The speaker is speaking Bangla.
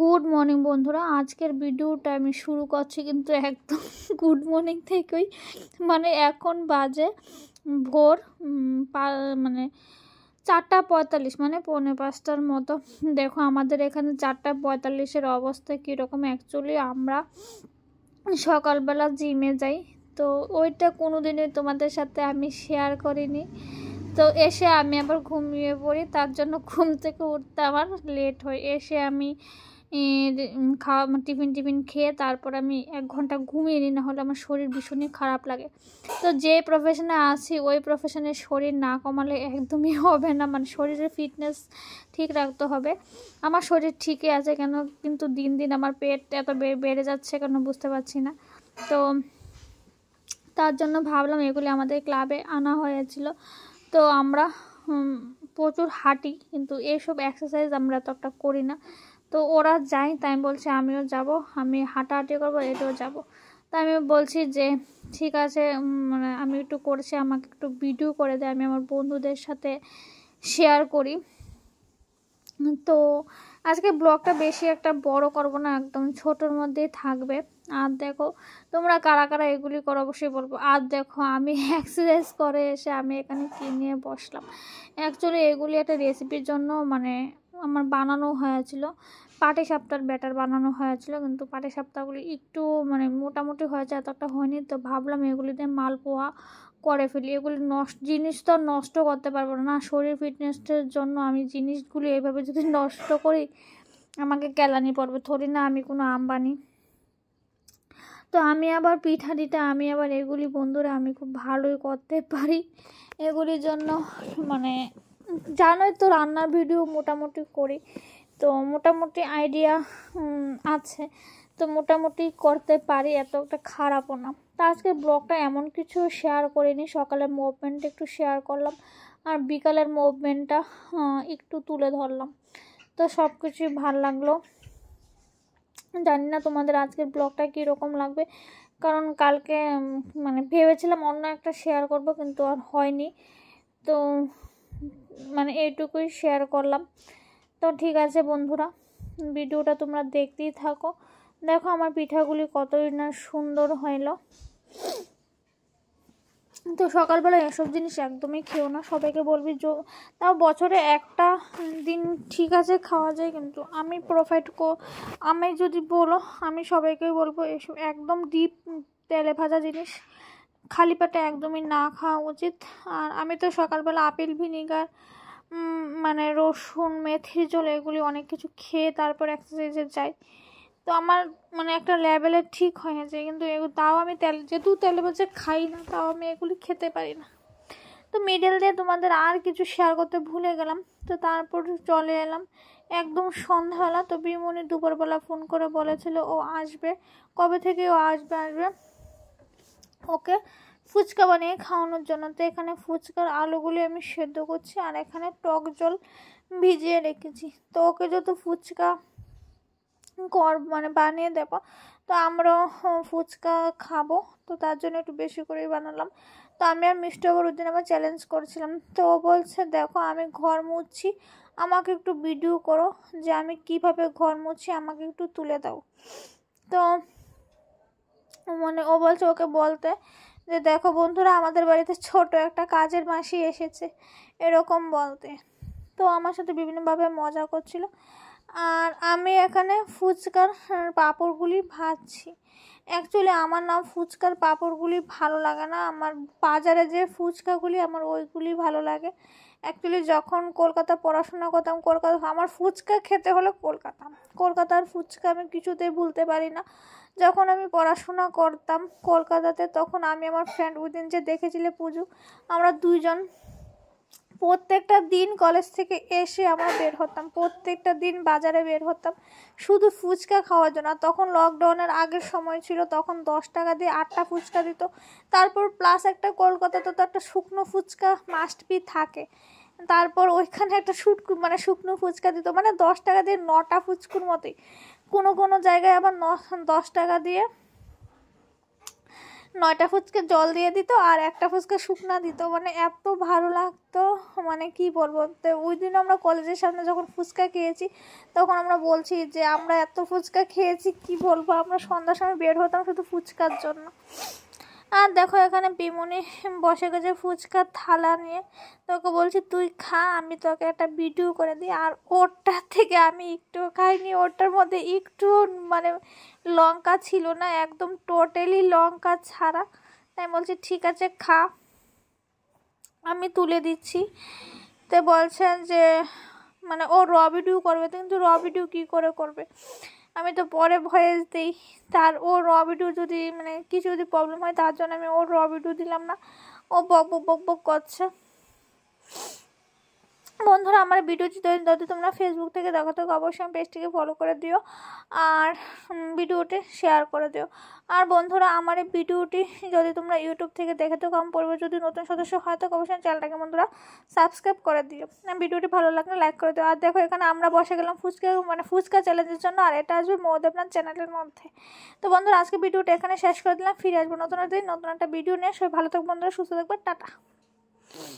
গুড মর্নিং বন্ধুরা আজকের ভিডিওটা আমি শুরু করছি কিন্তু একদম গুড মর্নিং থেকেই মানে এখন বাজে ভোর মানে চারটা পঁয়তাল্লিশ মানে পৌনে পাঁচটার মতো দেখো আমাদের এখানে চারটা পঁয়তাল্লিশের অবস্থা কীরকম অ্যাকচুয়ালি আমরা সকালবেলা জিমে যাই তো ওইটা কোনো দিনই তোমাদের সাথে আমি শেয়ার করিনি তো এসে আমি আবার ঘুমিয়ে পড়ি তার জন্য ঘুম থেকে উঠতে আমার লেট হয় এসে আমি খাওয়া মানে টিফিন টিফিন খেয়ে তারপর আমি এক ঘন্টা ঘুমিয়ে নিই নাহলে আমার শরীর ভীষণই খারাপ লাগে তো যে প্রফেশনে আছি ওই প্রফেশনে শরীর না কমালে একদমই হবে না মানে শরীরের ফিটনেস ঠিক রাখতে হবে আমার শরীর ঠিকই আছে কেন কিন্তু দিন দিন আমার পেট এত বেড়ে যাচ্ছে কেন বুঝতে পারছি না তো তার জন্য ভাবলাম এগুলি আমাদের ক্লাবে আনা হয়েছিল তো আমরা প্রচুর হাঁটি কিন্তু এইসব এক্সারসাইজ আমরা তো একটা করি না তো ওরা যায় তাই আমি বলছি আমিও যাব আমি হাঁটাহাঁটি করবো এটাও যাব তাই আমি বলছি যে ঠিক আছে মানে আমি একটু করছি আমাকে একটু ভিডিও করে দেয় আমি আমার বন্ধুদের সাথে শেয়ার করি তো আজকে ব্লগটা বেশি একটা বড় করবো না একদম ছোটোর মধ্যেই থাকবে আর দেখো তোমরা কারা কারা এগুলি করো অবশ্যই বলবো আর দেখো আমি এক্সারসাইজ করে এসে আমি এখানে কিনে বসলাম অ্যাকচুয়ালি এগুলি একটা রেসিপির জন্য মানে আমার বানানো হয়েছিল পাটে সাপটার ব্যাটার বানানো হয়েছিল কিন্তু পাটে সাপটাগুলি একটু মানে মোটামুটি হয়েছে এতটা হয়নি তো ভাবলাম এগুলিতে মালপোয়া করে ফেলি এগুলি নষ্ট জিনিস তো নষ্ট করতে পারবো না শরীর ফিটনেসের জন্য আমি জিনিসগুলি এইভাবে যদি নষ্ট করি আমাকে কেলানি পড়বে থরি না আমি কোনো আম্বানি তো আমি আবার পিঠা দিতে আমি আবার এগুলি বন্ধুরা আমি খুব ভালোই করতে পারি এগুলির জন্য মানে জানোই তো রান্নার ভিডিও মোটামুটি করি তো মোটামুটি আইডিয়া আছে তো মোটামুটি করতে পারি এত একটা খারাপও না তা আজকে ব্লগটা এমন কিছু শেয়ার করিনি সকালের মুভমেন্ট একটু শেয়ার করলাম আর বিকালের মুভমেন্টটা একটু তুলে ধরলাম তো সব কিছুই ভাল লাগলো জানি না তোমাদের আজকের ব্লগটা কীরকম লাগবে কারণ কালকে মানে ভেবেছিলাম অন্য একটা শেয়ার করব কিন্তু আর হয়নি তো মানে এইটুকুই শেয়ার করলাম তো ঠিক আছে বন্ধুরা ভিডিওটা তোমরা দেখতেই থাকো দেখো আমার পিঠাগুলি কতই না সুন্দর হইল তো সকালবেলা এসব জিনিস একদমই খেও না সবাইকে বলবি যে তাও বছরে একটা দিন ঠিক আছে খাওয়া যায় কিন্তু আমি প্রোফাইট কো আমি যদি বলো আমি সবাইকেই বলবো এসব একদম ডিপ তেলে ভাজা জিনিস খালি পেটে একদমই না খাওয়া উচিত আর আমি তো সকালবেলা আপেল ভিনিগার মানে রসুন মেথির জল এগুলি অনেক কিছু খেয়ে তারপর এক্সারসাইজে যাই তো আমার মানে একটা লেভেলে ঠিক হয়ে যায় কিন্তু তাও আমি তেল যেহেতু তেলে বাজে খাই না তাও আমি এগুলি খেতে পারি না তো মিডল দিয়ে তোমাদের আর কিছু শেয়ার করতে ভুলে গেলাম তো তারপর চলে এলাম একদম সন্ধ্যাবেলা তো বিমনি দুপুরবেলা ফোন করে বলেছিল ও আসবে কবে থেকে ও আসবে আসবে ওকে ফুচকা বানিয়ে খাওয়ানোর জন্য তো এখানে ফুচকার আলুগুলি আমি সেদ্ধ করছি আর এখানে টক জল ভিজিয়ে রেখেছি তো ওকে যত ফুচকা কর মানে বানিয়ে দেব তো আমরাও ফুচকা খাবো তো তার জন্য একটু বেশি করেই বানালাম তো আমি আর মিষ্টি ওভার আবার চ্যালেঞ্জ করেছিলাম তো ও বলছে দেখো আমি ঘর মুছি আমাকে একটু ভিডিও করো যে আমি কিভাবে ঘর মুছি আমাকে একটু তুলে দাও তো মানে ও বলছে ওকে বলতে যে দেখো বন্ধুরা আমাদের বাড়িতে ছোট একটা কাজের মাসি এসেছে এরকম বলতে তো আমার সাথে বিভিন্নভাবে মজা করছিল আর আমি এখানে ফুচকার হ্যাঁ, পাঁপড়গুলি ভাজছি অ্যাকচুয়ালি আমার না ফুচকার পাঁপড়গুলি ভালো লাগে না আমার বাজারে যে ফুচকাগুলি আমার ওইগুলি ভালো লাগে অ্যাকচুয়ালি যখন কলকাতা পড়াশোনা করতাম কলকাতা আমার ফুচকা খেতে হলে কলকাতা কলকাতার ফুচকা আমি কিছুতেই ভুলতে পারি না যখন আমি পড়াশোনা করতাম কলকাতাতে তখন আমি আমার ফ্রেন্ড ওদিন যে দেখেছিলে পুজো আমরা দুইজন প্রত্যেকটা দিন কলেজ থেকে এসে আমরা বের হতাম প্রত্যেকটা দিন বাজারে বের হতাম শুধু ফুচকা খাওয়ার জন্য তখন লকডাউনের আগের সময় ছিল তখন দশ টাকা দিয়ে আটটা ফুচকা দিত তারপর প্লাস একটা কলকাতাতে তো একটা শুকনো ফুচকা মাস্ট বি থাকে তারপর ওইখানে একটা শুটকু মানে শুকনো ফুচকা দিত মানে দশ টাকা দিয়ে নটা ফুচকুর মতোই কোনো কোনো জায়গায় আবার ন দশ টাকা দিয়ে নয়টা ফুচকে জল দিয়ে দিত আর একটা ফুচকা শুকনা দিত মানে এত ভালো লাগতো মানে কি বলবো তো ওই দিন আমরা কলেজের সামনে যখন ফুচকা খেয়েছি তখন আমরা বলছি যে আমরা এত ফুচকা খেয়েছি কি বলবো আমরা সন্ধ্যার সময় বের হতাম শুধু ফুচকার জন্য আর দেখো এখানে বিমনি বসে গেছে ফুচকার থালা নিয়ে তোকে বলছি তুই খা আমি তোকে একটা ভিডিও করে দিই আর ওরটার থেকে আমি একটুও খাইনি ওরটার মধ্যে একটু মানে লঙ্কা ছিল না একদম টোটালি লঙ্কা ছাড়া তাই বলছি ঠিক আছে খা আমি তুলে দিচ্ছি তো বলছেন যে মানে ও র করবে কিন্তু র ভিডিও কী করে করবে আমি তো পরে ভয়েস দিই তার ও র যদি মানে কিছু যদি প্রবলেম হয় তার জন্য আমি ওর র দিলাম না ও বক বক বক বক করছে বন্ধুরা আমার ভিডিওটি যদি তোমরা ফেসবুক থেকে দেখো তো অবশ্যই পেজটিকে ফলো করে দিও আর ভিডিওটি শেয়ার করে দিও আর বন্ধুরা আমার এই ভিডিওটি যদি তোমরা ইউটিউব থেকে দেখে তো কম পড়বে যদি নতুন সদস্য হয় তো অবশ্যই চ্যানেলটাকে বন্ধুরা সাবস্ক্রাইব করে দিও ভিডিওটি ভালো লাগলে লাইক করে দিও আর দেখো এখানে আমরা বসে গেলাম ফুচকা মানে ফুচকা চ্যালেঞ্জের জন্য আর এটা আসবে মৌদেবনাথ চ্যানেলের মধ্যে তো বন্ধুরা আজকে ভিডিওটা এখানে শেষ করে দিলাম ফিরে আসবো নতুন দিন নতুন একটা ভিডিও নিয়ে সবাই ভালো থাকবো বন্ধুরা সুস্থ থাকবে টাটা